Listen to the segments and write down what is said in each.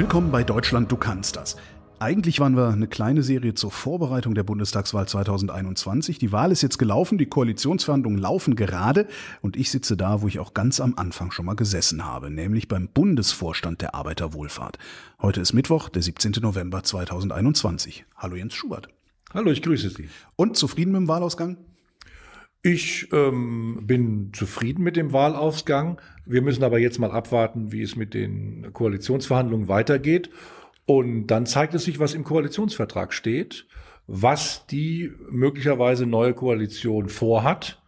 Willkommen bei Deutschland, du kannst das. Eigentlich waren wir eine kleine Serie zur Vorbereitung der Bundestagswahl 2021. Die Wahl ist jetzt gelaufen, die Koalitionsverhandlungen laufen gerade und ich sitze da, wo ich auch ganz am Anfang schon mal gesessen habe, nämlich beim Bundesvorstand der Arbeiterwohlfahrt. Heute ist Mittwoch, der 17. November 2021. Hallo Jens Schubert. Hallo, ich grüße Sie. Und zufrieden mit dem Wahlausgang? Ich ähm, bin zufrieden mit dem Wahlausgang. Wir müssen aber jetzt mal abwarten, wie es mit den Koalitionsverhandlungen weitergeht. Und dann zeigt es sich, was im Koalitionsvertrag steht, was die möglicherweise neue Koalition vorhat.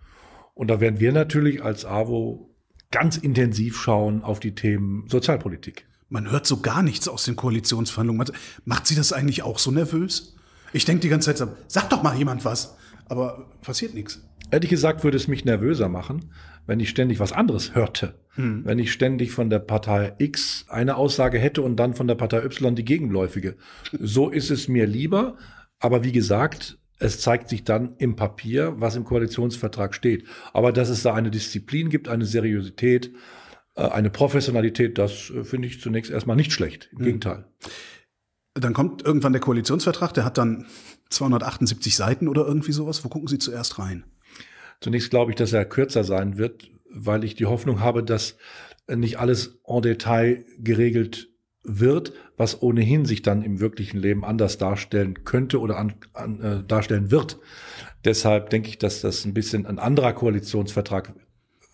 Und da werden wir natürlich als AWO ganz intensiv schauen auf die Themen Sozialpolitik. Man hört so gar nichts aus den Koalitionsverhandlungen. Also, macht Sie das eigentlich auch so nervös? Ich denke die ganze Zeit, sag doch mal jemand was. Aber passiert nichts. Ehrlich gesagt würde es mich nervöser machen, wenn ich ständig was anderes hörte. Hm. Wenn ich ständig von der Partei X eine Aussage hätte und dann von der Partei Y die gegenläufige. So ist es mir lieber. Aber wie gesagt, es zeigt sich dann im Papier, was im Koalitionsvertrag steht. Aber dass es da eine Disziplin gibt, eine Seriosität, äh, eine Professionalität, das äh, finde ich zunächst erstmal nicht schlecht. Im hm. Gegenteil. Dann kommt irgendwann der Koalitionsvertrag, der hat dann 278 Seiten oder irgendwie sowas. Wo gucken Sie zuerst rein? Zunächst glaube ich, dass er kürzer sein wird, weil ich die Hoffnung habe, dass nicht alles en Detail geregelt wird, was ohnehin sich dann im wirklichen Leben anders darstellen könnte oder an, an, äh, darstellen wird. Deshalb denke ich, dass das ein bisschen ein anderer Koalitionsvertrag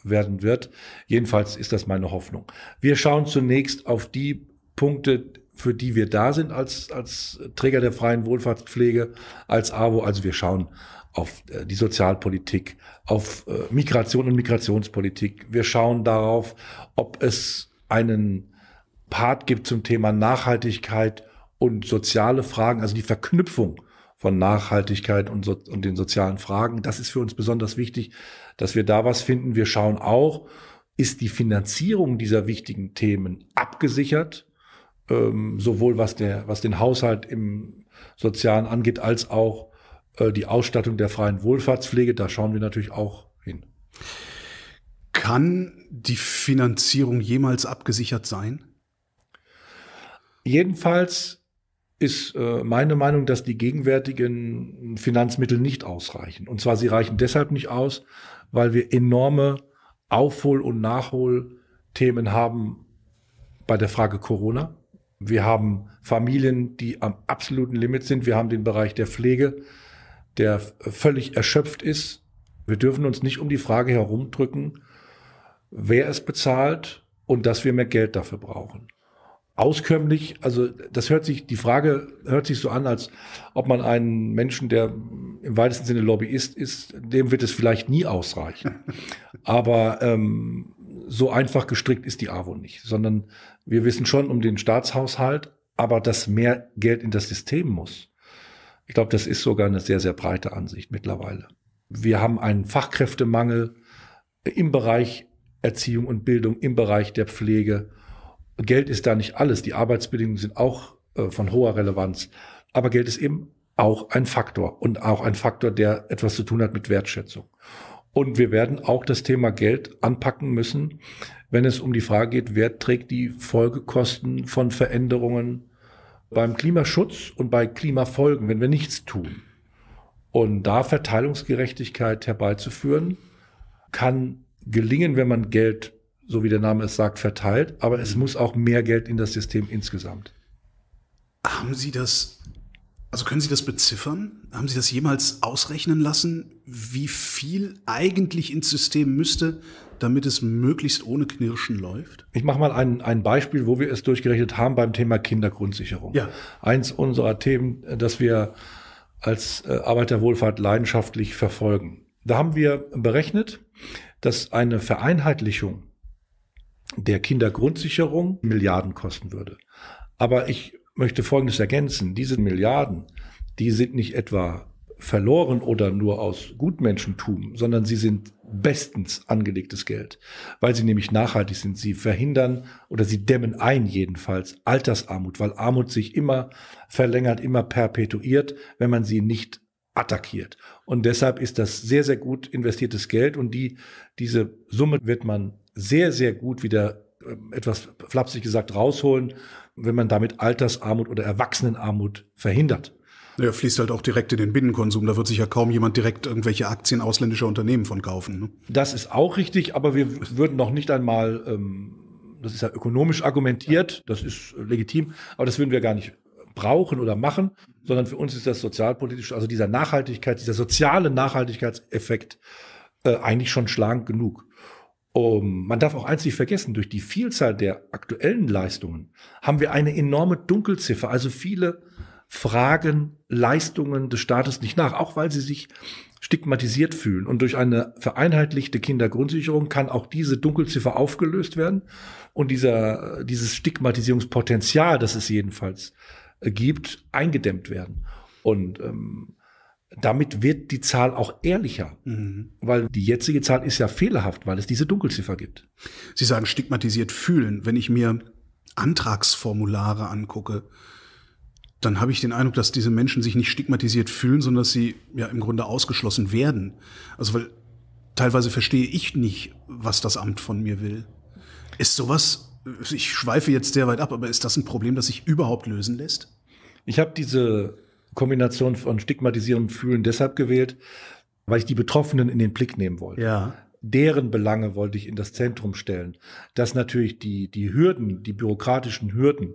werden wird. Jedenfalls ist das meine Hoffnung. Wir schauen zunächst auf die Punkte, für die wir da sind als, als Träger der freien Wohlfahrtspflege, als AWO. Also wir schauen auf äh, die Sozialpolitik, auf äh, Migration und Migrationspolitik. Wir schauen darauf, ob es einen Part gibt zum Thema Nachhaltigkeit und soziale Fragen, also die Verknüpfung von Nachhaltigkeit und, so, und den sozialen Fragen. Das ist für uns besonders wichtig, dass wir da was finden. Wir schauen auch, ist die Finanzierung dieser wichtigen Themen abgesichert? ähm, sowohl was, der, was den Haushalt im Sozialen angeht, als auch äh, die Ausstattung der freien Wohlfahrtspflege. Da schauen wir natürlich auch hin. Kann die Finanzierung jemals abgesichert sein? Jedenfalls ist äh, meine Meinung, dass die gegenwärtigen Finanzmittel nicht ausreichen. Und zwar sie reichen deshalb nicht aus, weil wir enorme Aufhol- und Nachholthemen haben bei der Frage Corona. Wir haben Familien, die am absoluten Limit sind. Wir haben den Bereich der Pflege, der völlig erschöpft ist. Wir dürfen uns nicht um die Frage herumdrücken, wer es bezahlt und dass wir mehr Geld dafür brauchen. Auskömmlich, also das hört sich, die Frage hört sich so an, als ob man einen Menschen, der im weitesten Sinne Lobbyist ist, dem wird es vielleicht nie ausreichen. Aber ähm, so einfach gestrickt ist die AWO nicht, sondern wir wissen schon um den Staatshaushalt, aber dass mehr Geld in das System muss. Ich glaube, das ist sogar eine sehr, sehr breite Ansicht mittlerweile. Wir haben einen Fachkräftemangel im Bereich Erziehung und Bildung, im Bereich der Pflege. Geld ist da nicht alles. Die Arbeitsbedingungen sind auch äh, von hoher Relevanz. Aber Geld ist eben auch ein Faktor und auch ein Faktor, der etwas zu tun hat mit Wertschätzung. Und wir werden auch das Thema Geld anpacken müssen, wenn es um die Frage geht, wer trägt die Folgekosten von Veränderungen beim Klimaschutz und bei Klimafolgen, wenn wir nichts tun. Und da Verteilungsgerechtigkeit herbeizuführen, kann gelingen, wenn man Geld, so wie der Name es sagt, verteilt, aber es muss auch mehr Geld in das System insgesamt. Haben Sie das also können Sie das beziffern? Haben Sie das jemals ausrechnen lassen, wie viel eigentlich ins System müsste, damit es möglichst ohne Knirschen läuft? Ich mache mal ein, ein Beispiel, wo wir es durchgerechnet haben beim Thema Kindergrundsicherung. Ja. Eins unserer Themen, das wir als äh, Arbeiterwohlfahrt leidenschaftlich verfolgen. Da haben wir berechnet, dass eine Vereinheitlichung der Kindergrundsicherung Milliarden kosten würde. Aber ich möchte Folgendes ergänzen. Diese Milliarden, die sind nicht etwa verloren oder nur aus Gutmenschentum, sondern sie sind bestens angelegtes Geld, weil sie nämlich nachhaltig sind. Sie verhindern oder sie dämmen ein jedenfalls Altersarmut, weil Armut sich immer verlängert, immer perpetuiert, wenn man sie nicht attackiert. Und deshalb ist das sehr, sehr gut investiertes Geld und die, diese Summe wird man sehr, sehr gut wieder ähm, etwas flapsig gesagt rausholen, wenn man damit Altersarmut oder Erwachsenenarmut verhindert. Ja, fließt halt auch direkt in den Binnenkonsum. Da wird sich ja kaum jemand direkt irgendwelche Aktien ausländischer Unternehmen von kaufen. Ne? Das ist auch richtig, aber wir würden noch nicht einmal, ähm, das ist ja ökonomisch argumentiert, das ist legitim, aber das würden wir gar nicht brauchen oder machen, sondern für uns ist das sozialpolitisch, also dieser Nachhaltigkeit, dieser soziale Nachhaltigkeitseffekt äh, eigentlich schon schlagend genug. Um, man darf auch eins nicht vergessen, durch die Vielzahl der aktuellen Leistungen haben wir eine enorme Dunkelziffer. Also viele fragen Leistungen des Staates nicht nach, auch weil sie sich stigmatisiert fühlen. Und durch eine vereinheitlichte Kindergrundsicherung kann auch diese Dunkelziffer aufgelöst werden. Und dieser, dieses Stigmatisierungspotenzial, das es jedenfalls äh, gibt, eingedämmt werden. Und ähm, damit wird die Zahl auch ehrlicher, mhm. weil die jetzige Zahl ist ja fehlerhaft, weil es diese Dunkelziffer gibt. Sie sagen stigmatisiert fühlen. Wenn ich mir Antragsformulare angucke, dann habe ich den Eindruck, dass diese Menschen sich nicht stigmatisiert fühlen, sondern dass sie ja im Grunde ausgeschlossen werden. Also weil teilweise verstehe ich nicht, was das Amt von mir will. Ist sowas, ich schweife jetzt sehr weit ab, aber ist das ein Problem, das sich überhaupt lösen lässt? Ich habe diese Kombination von Stigmatisieren und Fühlen deshalb gewählt, weil ich die Betroffenen in den Blick nehmen wollte. Ja. Deren Belange wollte ich in das Zentrum stellen. Dass natürlich die, die Hürden, die bürokratischen Hürden,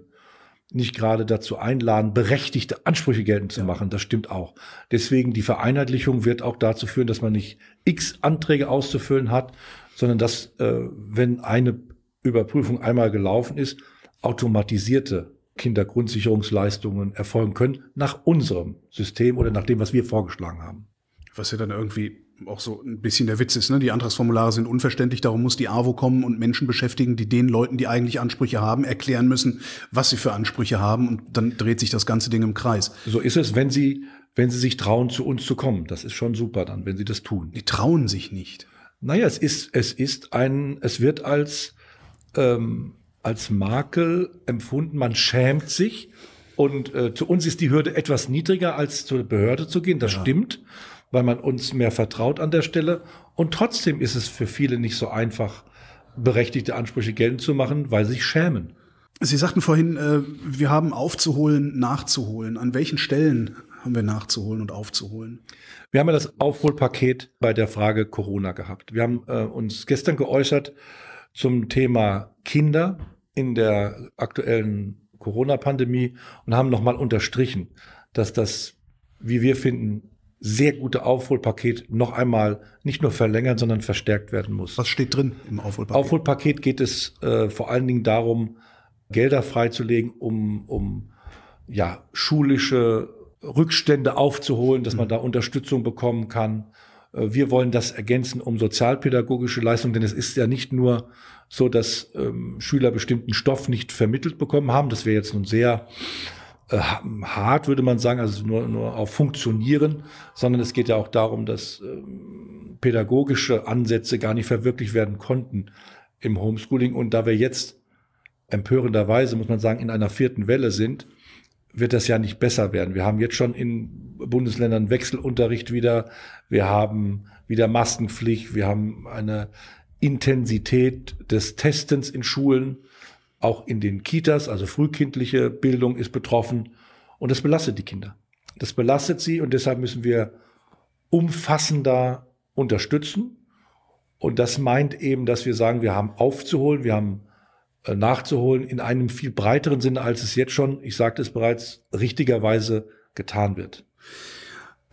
nicht gerade dazu einladen, berechtigte Ansprüche geltend zu ja. machen. Das stimmt auch. Deswegen die Vereinheitlichung wird auch dazu führen, dass man nicht x Anträge auszufüllen hat, sondern dass, äh, wenn eine Überprüfung einmal gelaufen ist, automatisierte Kindergrundsicherungsleistungen erfolgen können nach unserem System oder nach dem, was wir vorgeschlagen haben. Was ja dann irgendwie auch so ein bisschen der Witz ist. Ne? Die Antragsformulare sind unverständlich, darum muss die AWO kommen und Menschen beschäftigen, die den Leuten, die eigentlich Ansprüche haben, erklären müssen, was sie für Ansprüche haben und dann dreht sich das ganze Ding im Kreis. So ist es, wenn sie, wenn sie sich trauen, zu uns zu kommen. Das ist schon super dann, wenn sie das tun. Die trauen sich nicht. Naja, es ist, es ist ein, es wird als ähm, als Makel empfunden. Man schämt sich. Und äh, zu uns ist die Hürde etwas niedriger, als zur Behörde zu gehen. Das ja. stimmt, weil man uns mehr vertraut an der Stelle. Und trotzdem ist es für viele nicht so einfach, berechtigte Ansprüche geltend zu machen, weil sie sich schämen. Sie sagten vorhin, äh, wir haben aufzuholen, nachzuholen. An welchen Stellen haben wir nachzuholen und aufzuholen? Wir haben ja das Aufholpaket bei der Frage Corona gehabt. Wir haben äh, uns gestern geäußert, zum Thema Kinder in der aktuellen Corona-Pandemie und haben nochmal unterstrichen, dass das, wie wir finden, sehr gute Aufholpaket noch einmal nicht nur verlängert, sondern verstärkt werden muss. Was steht drin im Aufholpaket? Aufholpaket geht es äh, vor allen Dingen darum, Gelder freizulegen, um, um ja, schulische Rückstände aufzuholen, dass man mhm. da Unterstützung bekommen kann, äh, wir wollen das ergänzen um sozialpädagogische Leistungen, denn es ist ja nicht nur so, dass ähm, Schüler bestimmten Stoff nicht vermittelt bekommen haben. Das wäre jetzt nun sehr äh, hart, würde man sagen, also nur, nur auf Funktionieren, sondern es geht ja auch darum, dass ähm, pädagogische Ansätze gar nicht verwirklicht werden konnten im Homeschooling. Und da wir jetzt empörenderweise, muss man sagen, in einer vierten Welle sind, wird das ja nicht besser werden. Wir haben jetzt schon in Bundesländern Wechselunterricht wieder, wir haben wieder Maskenpflicht, wir haben eine Intensität des Testens in Schulen, auch in den Kitas, also frühkindliche Bildung ist betroffen und das belastet die Kinder. Das belastet sie und deshalb müssen wir umfassender unterstützen. Und das meint eben, dass wir sagen, wir haben aufzuholen, wir haben äh, nachzuholen in einem viel breiteren Sinne, als es jetzt schon, ich sagte es bereits, richtigerweise getan wird.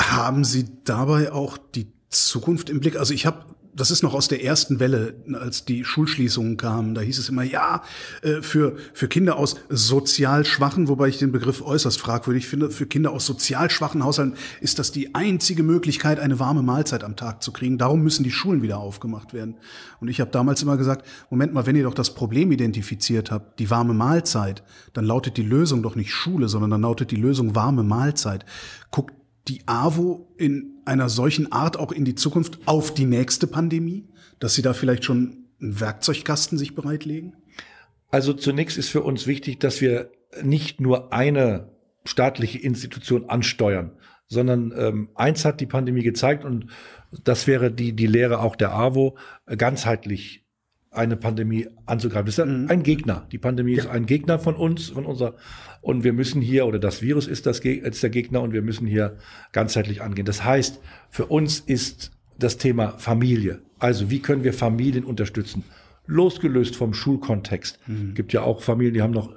Haben Sie dabei auch die Zukunft im Blick? Also ich habe das ist noch aus der ersten Welle, als die Schulschließungen kamen. Da hieß es immer, ja, äh, für, für Kinder aus sozial schwachen, wobei ich den Begriff äußerst fragwürdig finde, für Kinder aus sozial schwachen Haushalten ist das die einzige Möglichkeit, eine warme Mahlzeit am Tag zu kriegen. Darum müssen die Schulen wieder aufgemacht werden. Und ich habe damals immer gesagt, Moment mal, wenn ihr doch das Problem identifiziert habt, die warme Mahlzeit, dann lautet die Lösung doch nicht Schule, sondern dann lautet die Lösung warme Mahlzeit. Guckt die AWO in einer solchen Art auch in die Zukunft auf die nächste Pandemie, dass sie da vielleicht schon einen Werkzeugkasten sich bereitlegen? Also zunächst ist für uns wichtig, dass wir nicht nur eine staatliche Institution ansteuern, sondern ähm, eins hat die Pandemie gezeigt und das wäre die, die Lehre auch der AWO, ganzheitlich eine Pandemie anzugreifen. Das ist mhm. ein Gegner. Die Pandemie ja. ist ein Gegner von uns, von unserer, und wir müssen hier, oder das Virus ist, das, ist der Gegner und wir müssen hier ganzheitlich angehen. Das heißt, für uns ist das Thema Familie. Also, wie können wir Familien unterstützen? Losgelöst vom Schulkontext. Mhm. Gibt ja auch Familien, die haben noch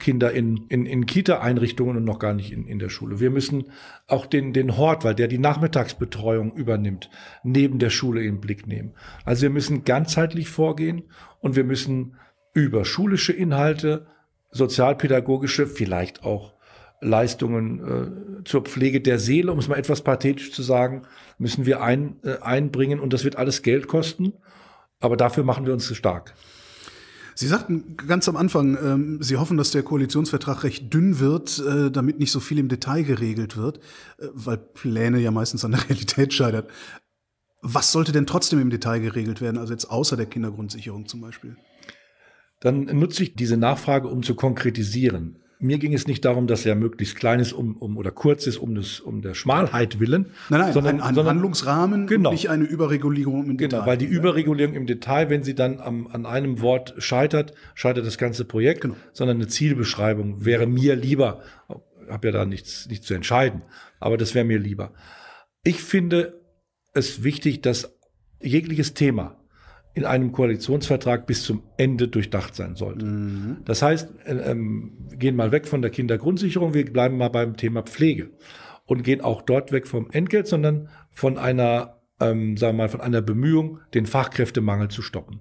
Kinder in, in, in Kita-Einrichtungen und noch gar nicht in, in der Schule. Wir müssen auch den, den Hort, weil der die Nachmittagsbetreuung übernimmt, neben der Schule in den Blick nehmen. Also wir müssen ganzheitlich vorgehen und wir müssen über schulische Inhalte, sozialpädagogische, vielleicht auch Leistungen äh, zur Pflege der Seele, um es mal etwas pathetisch zu sagen, müssen wir ein, äh, einbringen und das wird alles Geld kosten, aber dafür machen wir uns stark. Sie sagten ganz am Anfang, ähm, Sie hoffen, dass der Koalitionsvertrag recht dünn wird, äh, damit nicht so viel im Detail geregelt wird, äh, weil Pläne ja meistens an der Realität scheitern. Was sollte denn trotzdem im Detail geregelt werden, also jetzt außer der Kindergrundsicherung zum Beispiel? Dann nutze ich diese Nachfrage, um zu konkretisieren mir ging es nicht darum, dass er möglichst klein ist um, um, oder kurz ist, um, das, um der Schmalheit willen. Nein, nein, sondern, ein, ein sondern, Handlungsrahmen, genau, nicht eine Überregulierung im genau, Detail. Genau, weil die ja. Überregulierung im Detail, wenn sie dann am, an einem Wort scheitert, scheitert das ganze Projekt, genau. sondern eine Zielbeschreibung wäre mir lieber, habe ja da nichts, nichts zu entscheiden, aber das wäre mir lieber. Ich finde es wichtig, dass jegliches Thema in einem Koalitionsvertrag bis zum Ende durchdacht sein sollte. Mhm. Das heißt, äh, ähm, gehen mal weg von der Kindergrundsicherung, wir bleiben mal beim Thema Pflege und gehen auch dort weg vom Entgelt, sondern von einer, ähm, sagen wir mal, von einer Bemühung, den Fachkräftemangel zu stoppen.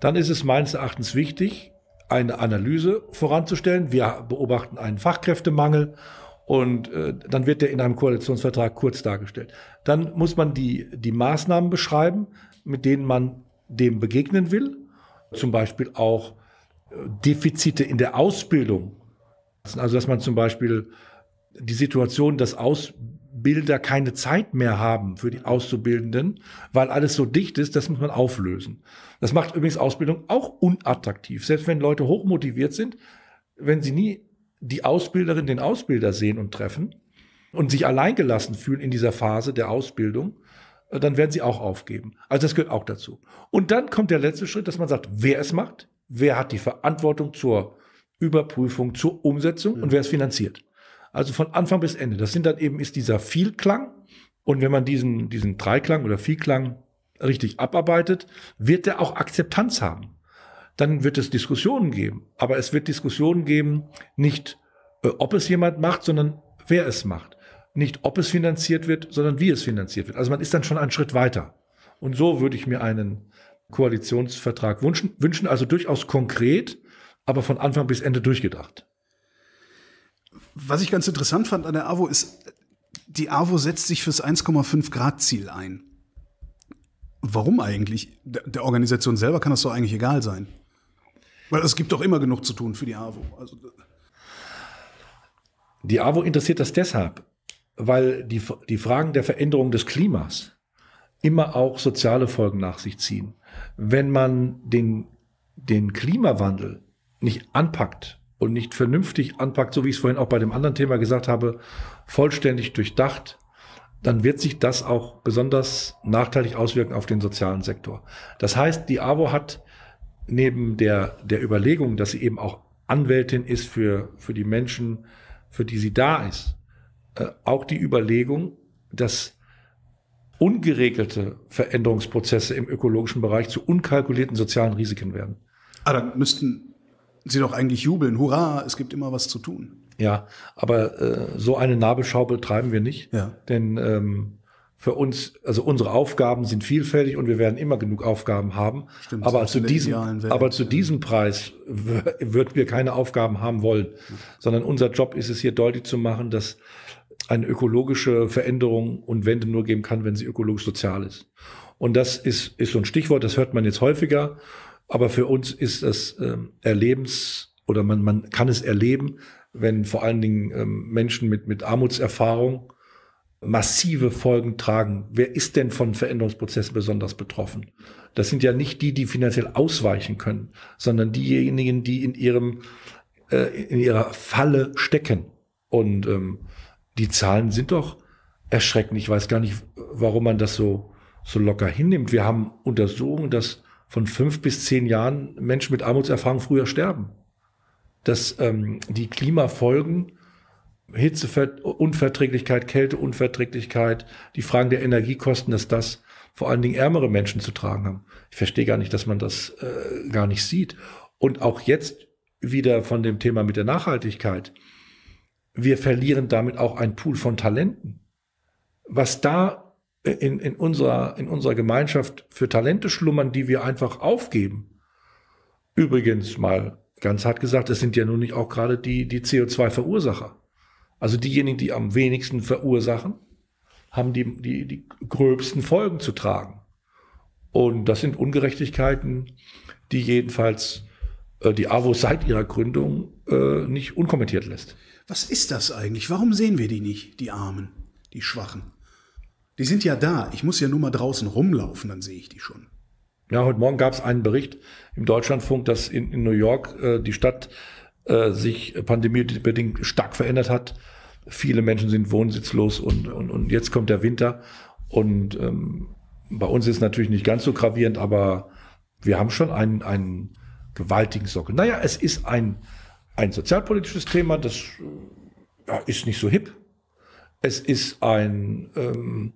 Dann ist es meines Erachtens wichtig, eine Analyse voranzustellen. Wir beobachten einen Fachkräftemangel und äh, dann wird der in einem Koalitionsvertrag kurz dargestellt. Dann muss man die, die Maßnahmen beschreiben, mit denen man dem begegnen will. Zum Beispiel auch äh, Defizite in der Ausbildung. Also dass man zum Beispiel die Situation, dass Ausbilder keine Zeit mehr haben für die Auszubildenden, weil alles so dicht ist, das muss man auflösen. Das macht übrigens Ausbildung auch unattraktiv. Selbst wenn Leute hochmotiviert sind, wenn sie nie die Ausbilderin, den Ausbilder sehen und treffen und sich alleingelassen fühlen in dieser Phase der Ausbildung, äh, dann werden sie auch aufgeben. Also das gehört auch dazu. Und dann kommt der letzte Schritt, dass man sagt, wer es macht, wer hat die Verantwortung zur Überprüfung, zur Umsetzung und mhm. wer es finanziert. Also von Anfang bis Ende. Das sind dann eben ist dieser Vielklang. Und wenn man diesen, diesen Dreiklang oder Vielklang richtig abarbeitet, wird der auch Akzeptanz haben. Dann wird es Diskussionen geben. Aber es wird Diskussionen geben, nicht äh, ob es jemand macht, sondern wer es macht nicht ob es finanziert wird, sondern wie es finanziert wird. Also man ist dann schon einen Schritt weiter. Und so würde ich mir einen Koalitionsvertrag wünschen, wünschen also durchaus konkret, aber von Anfang bis Ende durchgedacht. Was ich ganz interessant fand an der AWO ist, die AWO setzt sich fürs 1,5 Grad Ziel ein. Warum eigentlich? Der, der Organisation selber kann das doch eigentlich egal sein. Weil es gibt doch immer genug zu tun für die AWO. Also die AWO interessiert das deshalb, weil die, die Fragen der Veränderung des Klimas immer auch soziale Folgen nach sich ziehen. Wenn man den, den Klimawandel nicht anpackt und nicht vernünftig anpackt, so wie ich es vorhin auch bei dem anderen Thema gesagt habe, vollständig durchdacht, dann wird sich das auch besonders nachteilig auswirken auf den sozialen Sektor. Das heißt, die AWO hat neben der, der Überlegung, dass sie eben auch Anwältin ist für, für die Menschen, für die sie da ist, äh, auch die Überlegung, dass ungeregelte Veränderungsprozesse im ökologischen Bereich zu unkalkulierten sozialen Risiken werden. Ah, dann müssten Sie doch eigentlich jubeln. Hurra, es gibt immer was zu tun. Ja, aber äh, so eine Nabelschau betreiben wir nicht. Ja. Denn ähm, für uns, also unsere Aufgaben sind vielfältig und wir werden immer genug Aufgaben haben. Stimmt, aber, zu diesem, Welt, aber zu ja. diesem Preis würden wir keine Aufgaben haben wollen, ja. sondern unser Job ist es hier deutlich zu machen, dass eine ökologische Veränderung und Wende nur geben kann, wenn sie ökologisch-sozial ist. Und das ist, ist so ein Stichwort, das hört man jetzt häufiger, aber für uns ist das ähm, Erlebens- oder man, man kann es erleben, wenn vor allen Dingen ähm, Menschen mit, mit Armutserfahrung massive Folgen tragen. Wer ist denn von Veränderungsprozessen besonders betroffen? Das sind ja nicht die, die finanziell ausweichen können, sondern diejenigen, die in ihrem äh, in ihrer Falle stecken. Und ähm, die Zahlen sind doch erschreckend. Ich weiß gar nicht, warum man das so, so locker hinnimmt. Wir haben Untersuchungen, dass von fünf bis zehn Jahren Menschen mit Armutserfahrung früher sterben. Dass ähm, die Klimafolgen, Hitzeunverträglichkeit, Kälteunverträglichkeit, die Fragen der Energiekosten, dass das vor allen Dingen ärmere Menschen zu tragen haben. Ich verstehe gar nicht, dass man das äh, gar nicht sieht. Und auch jetzt wieder von dem Thema mit der Nachhaltigkeit wir verlieren damit auch einen Pool von Talenten. Was da in, in, unserer, in unserer Gemeinschaft für Talente schlummern, die wir einfach aufgeben. Übrigens mal ganz hart gesagt, es sind ja nun nicht auch gerade die, die CO2-Verursacher. Also diejenigen, die am wenigsten verursachen, haben die, die, die gröbsten Folgen zu tragen. Und das sind Ungerechtigkeiten, die jedenfalls äh, die AWO seit ihrer Gründung äh, nicht unkommentiert lässt. Was ist das eigentlich? Warum sehen wir die nicht, die Armen, die Schwachen? Die sind ja da. Ich muss ja nur mal draußen rumlaufen, dann sehe ich die schon. Ja, heute Morgen gab es einen Bericht im Deutschlandfunk, dass in, in New York äh, die Stadt äh, sich pandemiebedingt stark verändert hat. Viele Menschen sind wohnsitzlos und, und, und jetzt kommt der Winter. Und ähm, bei uns ist es natürlich nicht ganz so gravierend, aber wir haben schon einen, einen gewaltigen Sockel. Naja, es ist ein, ein sozialpolitisches Thema, das äh, ja, ist nicht so hip. Es ist ein, ähm,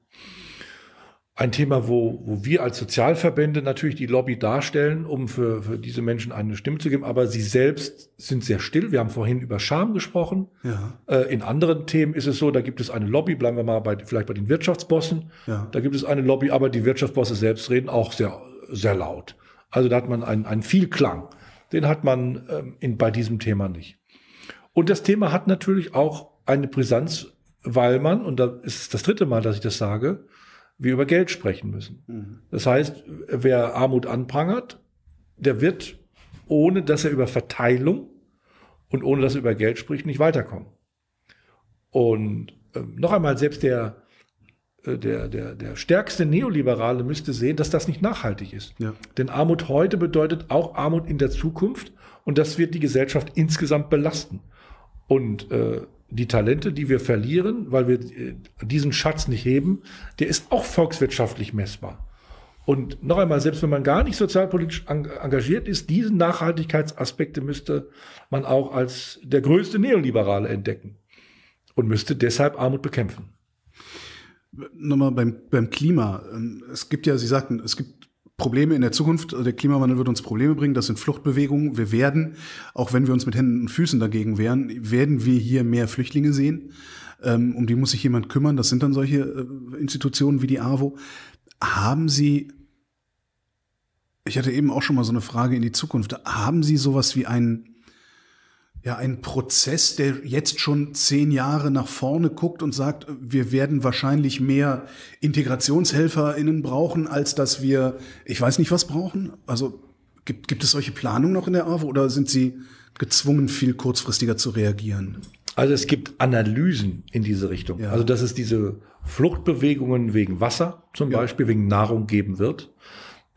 ein Thema, wo, wo wir als Sozialverbände natürlich die Lobby darstellen, um für, für diese Menschen eine Stimme zu geben. Aber sie selbst sind sehr still. Wir haben vorhin über Scham gesprochen. Ja. Äh, in anderen Themen ist es so, da gibt es eine Lobby, bleiben wir mal bei, vielleicht bei den Wirtschaftsbossen. Ja. Da gibt es eine Lobby, aber die Wirtschaftsbosse selbst reden auch sehr, sehr laut. Also da hat man einen, einen Vielklang. Den hat man ähm, in, bei diesem Thema nicht. Und das Thema hat natürlich auch eine Brisanz, weil man, und das ist das dritte Mal, dass ich das sage, wir über Geld sprechen müssen. Mhm. Das heißt, wer Armut anprangert, der wird, ohne dass er über Verteilung und ohne dass er über Geld spricht, nicht weiterkommen. Und äh, noch einmal, selbst der äh, der, der, der stärkste Neoliberale müsste sehen, dass das nicht nachhaltig ist. Ja. Denn Armut heute bedeutet auch Armut in der Zukunft und das wird die Gesellschaft insgesamt belasten. Und äh, die Talente, die wir verlieren, weil wir äh, diesen Schatz nicht heben, der ist auch volkswirtschaftlich messbar. Und noch einmal, selbst wenn man gar nicht sozialpolitisch engagiert ist, diese Nachhaltigkeitsaspekte müsste man auch als der größte Neoliberale entdecken und müsste deshalb Armut bekämpfen nochmal beim, beim Klima. Ähm, es gibt ja, Sie sagten, es gibt Probleme in der Zukunft. Also der Klimawandel wird uns Probleme bringen. Das sind Fluchtbewegungen. Wir werden, auch wenn wir uns mit Händen und Füßen dagegen wehren, werden wir hier mehr Flüchtlinge sehen. Ähm, um die muss sich jemand kümmern. Das sind dann solche äh, Institutionen wie die AWO. Haben Sie, ich hatte eben auch schon mal so eine Frage in die Zukunft, haben Sie sowas wie einen ja, ein Prozess, der jetzt schon zehn Jahre nach vorne guckt und sagt, wir werden wahrscheinlich mehr IntegrationshelferInnen brauchen, als dass wir, ich weiß nicht, was brauchen. Also gibt, gibt es solche Planungen noch in der AWO oder sind Sie gezwungen, viel kurzfristiger zu reagieren? Also es gibt Analysen in diese Richtung. Ja. Also dass es diese Fluchtbewegungen wegen Wasser zum ja. Beispiel, wegen Nahrung geben wird.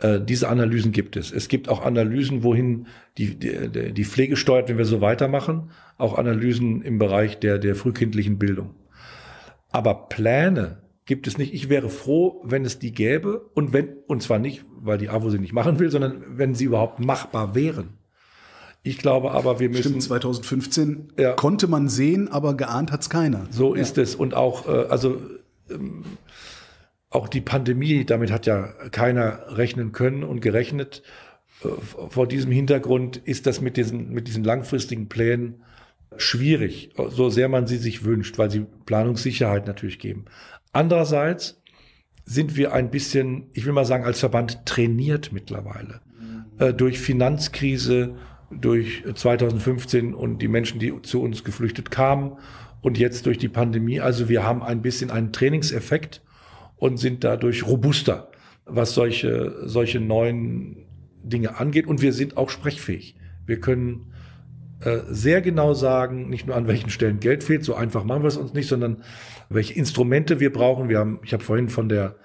Äh, diese Analysen gibt es. Es gibt auch Analysen, wohin die, die, die Pflege steuert, wenn wir so weitermachen. Auch Analysen im Bereich der, der frühkindlichen Bildung. Aber Pläne gibt es nicht. Ich wäre froh, wenn es die gäbe und wenn, und zwar nicht, weil die AWO sie nicht machen will, sondern wenn sie überhaupt machbar wären. Ich glaube aber, wir müssen. Stimmt, 2015 ja. konnte man sehen, aber geahnt hat es keiner. So ja. ist es. Und auch, äh, also ähm, auch die Pandemie, damit hat ja keiner rechnen können und gerechnet. Äh, vor diesem Hintergrund ist das mit diesen, mit diesen langfristigen Plänen schwierig, so sehr man sie sich wünscht, weil sie Planungssicherheit natürlich geben. Andererseits sind wir ein bisschen, ich will mal sagen, als Verband trainiert mittlerweile äh, durch Finanzkrise, durch 2015 und die Menschen, die zu uns geflüchtet kamen und jetzt durch die Pandemie. Also wir haben ein bisschen einen Trainingseffekt und sind dadurch robuster, was solche, solche neuen Dinge angeht. Und wir sind auch sprechfähig. Wir können äh, sehr genau sagen, nicht nur an welchen Stellen Geld fehlt, so einfach machen wir es uns nicht, sondern welche Instrumente wir brauchen. Wir haben, ich habe vorhin von der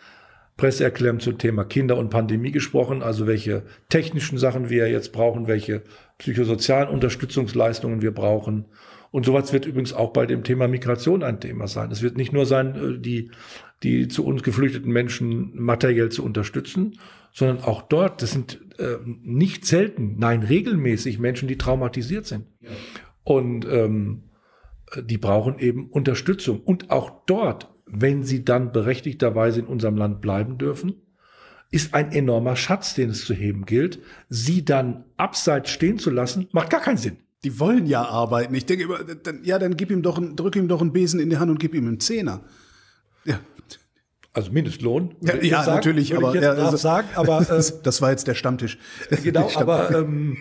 Presseerklärung zum Thema Kinder und Pandemie gesprochen, also welche technischen Sachen wir jetzt brauchen, welche psychosozialen Unterstützungsleistungen wir brauchen. Und sowas wird übrigens auch bei dem Thema Migration ein Thema sein. Es wird nicht nur sein, äh, die, die zu uns geflüchteten Menschen materiell zu unterstützen, sondern auch dort, das sind äh, nicht selten, nein, regelmäßig Menschen, die traumatisiert sind. Ja. Und ähm, die brauchen eben Unterstützung. Und auch dort wenn sie dann berechtigterweise in unserem Land bleiben dürfen, ist ein enormer Schatz, den es zu heben gilt. Sie dann abseits stehen zu lassen, macht gar keinen Sinn. Die wollen ja arbeiten. Ich denke immer, dann, ja, dann gib ihm doch, einen, drück ihm doch einen Besen in die Hand und gib ihm einen Zehner. Ja. Also Mindestlohn. Ja, ja sagen, natürlich, aber, ja, also, sagen, aber äh, das war jetzt der Stammtisch. Genau, Stammtisch. aber, ähm,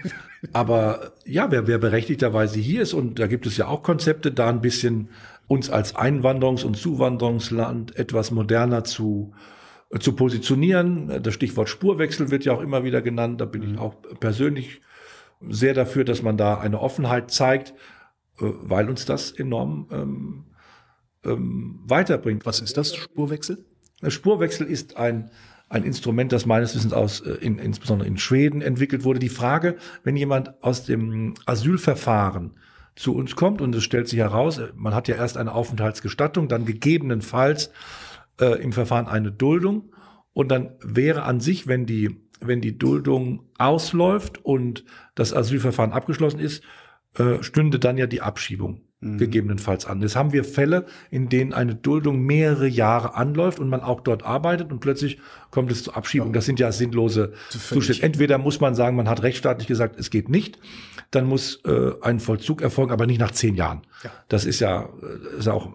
aber ja, wer, wer berechtigterweise hier ist und da gibt es ja auch Konzepte, da ein bisschen uns als Einwanderungs- und Zuwanderungsland etwas moderner zu äh, zu positionieren. Das Stichwort Spurwechsel wird ja auch immer wieder genannt. Da bin ich mhm. auch persönlich sehr dafür, dass man da eine Offenheit zeigt, äh, weil uns das enorm ähm, ähm, weiterbringt. Was ist das, Spurwechsel? Äh, Spurwechsel ist ein, ein Instrument, das meines Wissens aus, in, insbesondere in Schweden entwickelt wurde. Die Frage, wenn jemand aus dem Asylverfahren zu uns kommt und es stellt sich heraus, man hat ja erst eine Aufenthaltsgestattung, dann gegebenenfalls äh, im Verfahren eine Duldung und dann wäre an sich, wenn die, wenn die Duldung ausläuft und das Asylverfahren abgeschlossen ist, äh, stünde dann ja die Abschiebung mhm. gegebenenfalls an. Jetzt haben wir Fälle, in denen eine Duldung mehrere Jahre anläuft und man auch dort arbeitet und plötzlich kommt es zur Abschiebung. Das sind ja sinnlose Zustände. Entweder muss man sagen, man hat rechtsstaatlich gesagt, es geht nicht, dann muss äh, ein Vollzug erfolgen, aber nicht nach zehn Jahren. Ja. Das ist ja, äh, ist ja auch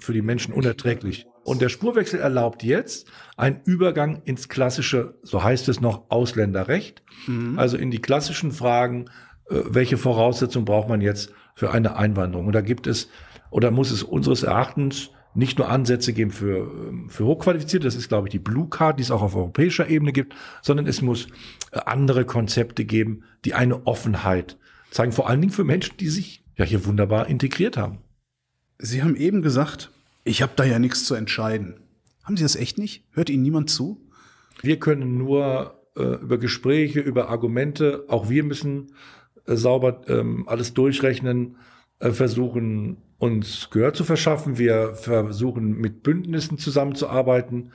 für die Menschen unerträglich. Und der Spurwechsel erlaubt jetzt einen Übergang ins klassische, so heißt es noch, Ausländerrecht. Mhm. Also in die klassischen Fragen, äh, welche Voraussetzungen braucht man jetzt für eine Einwanderung. Und da gibt es oder muss es unseres Erachtens nicht nur Ansätze geben für, ähm, für Hochqualifizierte, das ist, glaube ich, die Blue Card, die es auch auf europäischer Ebene gibt, sondern es muss äh, andere Konzepte geben, die eine Offenheit zeigen, vor allen Dingen für Menschen, die sich ja hier wunderbar integriert haben. Sie haben eben gesagt, ich habe da ja nichts zu entscheiden. Haben Sie das echt nicht? Hört Ihnen niemand zu? Wir können nur äh, über Gespräche, über Argumente, auch wir müssen äh, sauber ähm, alles durchrechnen, äh, versuchen uns Gehör zu verschaffen. Wir versuchen mit Bündnissen zusammenzuarbeiten,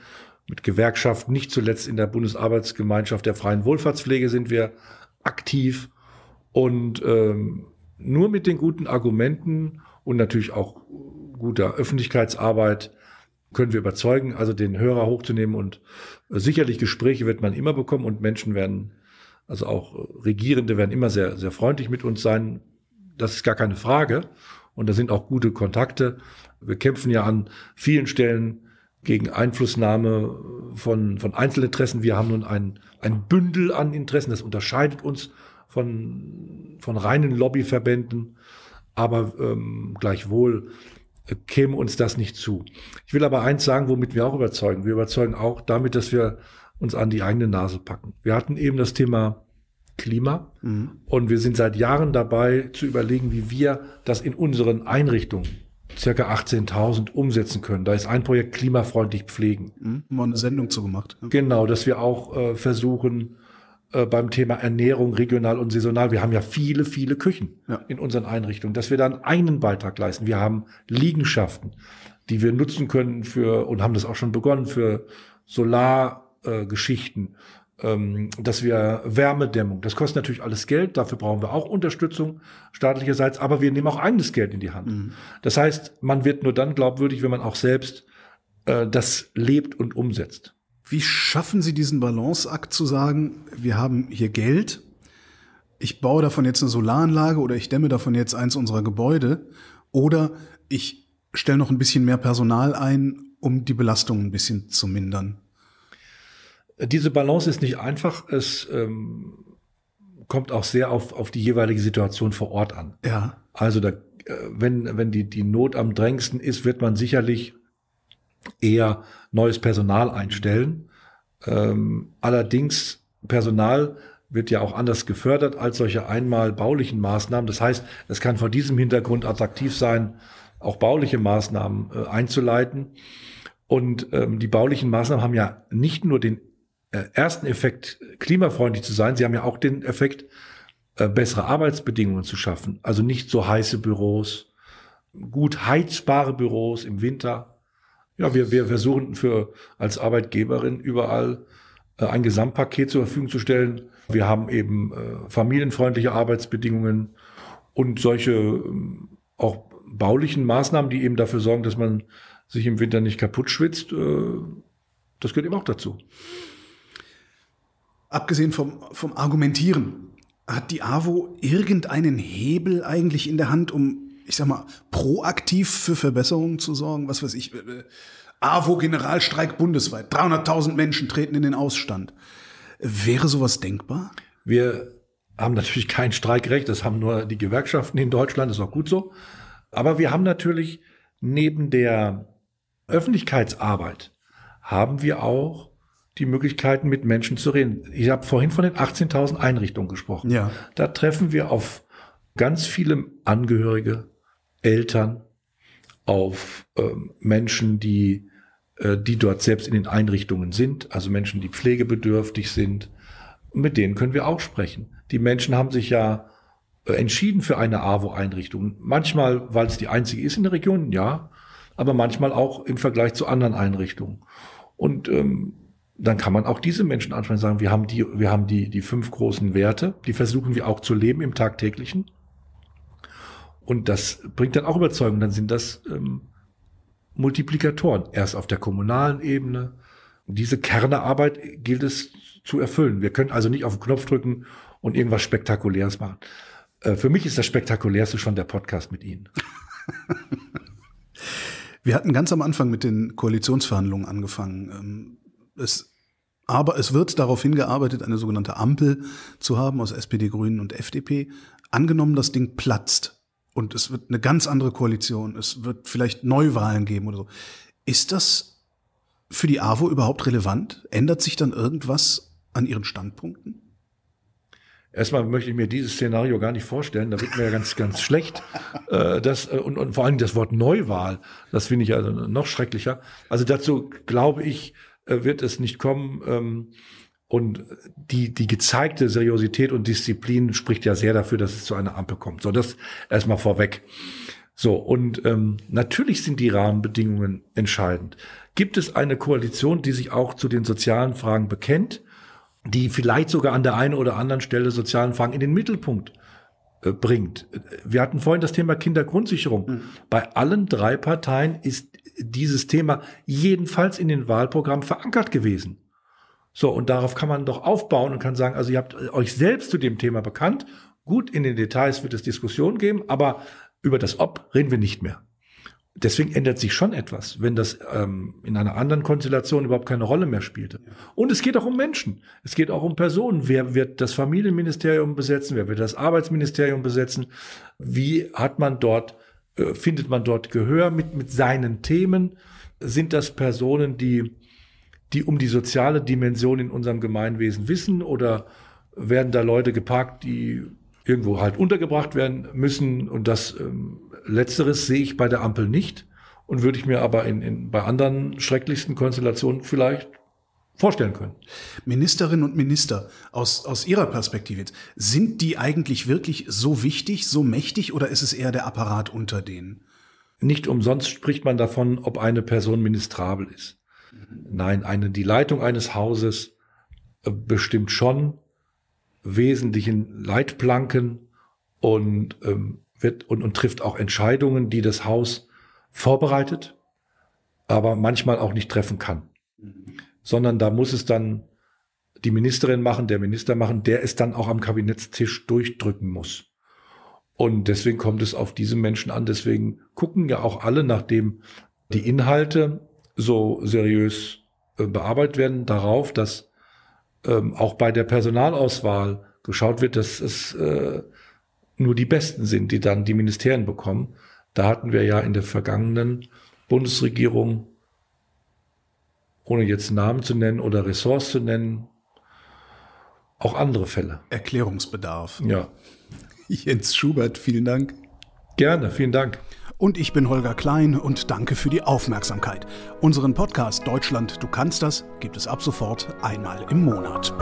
mit Gewerkschaften, nicht zuletzt in der Bundesarbeitsgemeinschaft der freien Wohlfahrtspflege sind wir aktiv und ähm, nur mit den guten Argumenten und natürlich auch guter Öffentlichkeitsarbeit können wir überzeugen, also den Hörer hochzunehmen und äh, sicherlich Gespräche wird man immer bekommen und Menschen werden also auch Regierende werden immer sehr, sehr freundlich mit uns sein. Das ist gar keine Frage. Und da sind auch gute Kontakte. Wir kämpfen ja an vielen Stellen gegen Einflussnahme von, von Einzelinteressen. Wir haben nun ein, ein Bündel an Interessen. Das unterscheidet uns von, von reinen Lobbyverbänden. Aber ähm, gleichwohl äh, käme uns das nicht zu. Ich will aber eins sagen, womit wir auch überzeugen. Wir überzeugen auch damit, dass wir uns an die eigene Nase packen. Wir hatten eben das Thema Klima mhm. und wir sind seit Jahren dabei zu überlegen, wie wir das in unseren Einrichtungen circa 18.000 umsetzen können. Da ist ein Projekt klimafreundlich pflegen. Mhm, mal eine Sendung zu gemacht. Ja. Genau, dass wir auch äh, versuchen äh, beim Thema Ernährung regional und saisonal. Wir haben ja viele, viele Küchen ja. in unseren Einrichtungen, dass wir dann einen Beitrag leisten. Wir haben Liegenschaften, die wir nutzen können für und haben das auch schon begonnen für Solar äh, Geschichten, ähm, dass wir Wärmedämmung, das kostet natürlich alles Geld, dafür brauchen wir auch Unterstützung staatlicherseits, aber wir nehmen auch eigenes Geld in die Hand. Mhm. Das heißt, man wird nur dann glaubwürdig, wenn man auch selbst äh, das lebt und umsetzt. Wie schaffen Sie diesen Balanceakt zu sagen, wir haben hier Geld, ich baue davon jetzt eine Solaranlage oder ich dämme davon jetzt eins unserer Gebäude oder ich stelle noch ein bisschen mehr Personal ein, um die Belastung ein bisschen zu mindern? Diese Balance ist nicht einfach. Es ähm, kommt auch sehr auf, auf die jeweilige Situation vor Ort an. Ja. Also da, äh, wenn, wenn die, die Not am drängsten ist, wird man sicherlich eher neues Personal einstellen. Ähm, allerdings Personal wird ja auch anders gefördert als solche einmal baulichen Maßnahmen. Das heißt, es kann vor diesem Hintergrund attraktiv sein, auch bauliche Maßnahmen äh, einzuleiten. Und ähm, die baulichen Maßnahmen haben ja nicht nur den äh, ersten Effekt, klimafreundlich zu sein, sie haben ja auch den Effekt, äh, bessere Arbeitsbedingungen zu schaffen. Also nicht so heiße Büros, gut heizbare Büros im Winter. Ja, wir, wir versuchen für als Arbeitgeberin überall äh, ein Gesamtpaket zur Verfügung zu stellen. Wir haben eben familienfreundliche Arbeitsbedingungen und solche ähm, auch baulichen Maßnahmen, die eben dafür sorgen, dass man sich im Winter nicht kaputt schwitzt. das gehört eben auch dazu. Abgesehen vom, vom Argumentieren, hat die AWO irgendeinen Hebel eigentlich in der Hand, um, ich sag mal, proaktiv für Verbesserungen zu sorgen? Was weiß ich, äh, äh, AWO-Generalstreik bundesweit, 300.000 Menschen treten in den Ausstand. Wäre sowas denkbar? Wir haben natürlich kein Streikrecht, das haben nur die Gewerkschaften in Deutschland, ist auch gut so. Aber wir haben natürlich neben der Öffentlichkeitsarbeit, haben wir auch die Möglichkeiten, mit Menschen zu reden. Ich habe vorhin von den 18.000 Einrichtungen gesprochen. Ja. Da treffen wir auf ganz viele Angehörige, Eltern, auf ähm, Menschen, die, äh, die dort selbst in den Einrichtungen sind, also Menschen, die pflegebedürftig sind. Mit denen können wir auch sprechen. Die Menschen haben sich ja äh, entschieden für eine AWO-Einrichtung. Manchmal, weil es die einzige ist in der Region, ja, aber manchmal auch im Vergleich zu anderen Einrichtungen. Und ähm, dann kann man auch diese Menschen ansprechen und sagen, wir haben die, wir haben die, die fünf großen Werte, die versuchen wir auch zu leben im Tagtäglichen. Und das bringt dann auch Überzeugung. Dann sind das ähm, Multiplikatoren. Erst auf der kommunalen Ebene. Und diese Kernearbeit gilt es zu erfüllen. Wir können also nicht auf den Knopf drücken und irgendwas Spektakuläres machen. Äh, für mich ist das Spektakulärste schon der Podcast mit Ihnen. Wir hatten ganz am Anfang mit den Koalitionsverhandlungen angefangen. Ähm, es, aber es wird darauf hingearbeitet, eine sogenannte Ampel zu haben aus SPD, Grünen und FDP. Angenommen, das Ding platzt und es wird eine ganz andere Koalition, es wird vielleicht Neuwahlen geben oder so. Ist das für die AWO überhaupt relevant? Ändert sich dann irgendwas an ihren Standpunkten? Erstmal möchte ich mir dieses Szenario gar nicht vorstellen, da wird mir ja ganz, ganz schlecht. Äh, das, äh, und, und vor allem das Wort Neuwahl, das finde ich also noch schrecklicher. Also dazu glaube ich, äh, wird es nicht kommen. Ähm, und die, die gezeigte Seriosität und Disziplin spricht ja sehr dafür, dass es zu einer Ampel kommt. So, das erstmal vorweg. So, und ähm, natürlich sind die Rahmenbedingungen entscheidend. Gibt es eine Koalition, die sich auch zu den sozialen Fragen bekennt, die vielleicht sogar an der einen oder anderen Stelle sozialen Fragen in den Mittelpunkt äh, bringt? Wir hatten vorhin das Thema Kindergrundsicherung. Mhm. Bei allen drei Parteien ist dieses Thema jedenfalls in den Wahlprogrammen verankert gewesen. So, und darauf kann man doch aufbauen und kann sagen, also ihr habt äh, euch selbst zu dem Thema bekannt. Gut, in den Details wird es Diskussionen geben, aber über das Ob reden wir nicht mehr. Deswegen ändert sich schon etwas, wenn das ähm, in einer anderen Konstellation überhaupt keine Rolle mehr spielte. Und es geht auch um Menschen. Es geht auch um Personen. Wer wird das Familienministerium besetzen? Wer wird das Arbeitsministerium besetzen? Wie hat man dort äh, findet man dort Gehör mit, mit seinen Themen? Sind das Personen, die, die um die soziale Dimension in unserem Gemeinwesen wissen oder werden da Leute geparkt, die irgendwo halt untergebracht werden müssen? Und das ähm, Letzteres sehe ich bei der Ampel nicht und würde ich mir aber in, in, bei anderen schrecklichsten Konstellationen vielleicht vorstellen können. Ministerinnen und Minister, aus, aus Ihrer Perspektive jetzt, sind die eigentlich wirklich so wichtig, so mächtig oder ist es eher der Apparat unter denen? Nicht umsonst spricht man davon, ob eine Person ministrabel ist. Nein, eine, die Leitung eines Hauses äh, bestimmt schon wesentlichen Leitplanken und, ähm, wird, und, und trifft auch Entscheidungen, die das Haus vorbereitet, aber manchmal auch nicht treffen kann. Mhm sondern da muss es dann die Ministerin machen, der Minister machen, der es dann auch am Kabinettstisch durchdrücken muss. Und deswegen kommt es auf diese Menschen an. Deswegen gucken ja auch alle, nachdem die Inhalte so seriös äh, bearbeitet werden, darauf, dass ähm, auch bei der Personalauswahl geschaut wird, dass es äh, nur die Besten sind, die dann die Ministerien bekommen. Da hatten wir ja in der vergangenen Bundesregierung ohne jetzt Namen zu nennen oder Ressorts zu nennen, auch andere Fälle. Erklärungsbedarf. Ja. Jens Schubert, vielen Dank. Gerne, vielen Dank. Und ich bin Holger Klein und danke für die Aufmerksamkeit. Unseren Podcast Deutschland, du kannst das gibt es ab sofort einmal im Monat.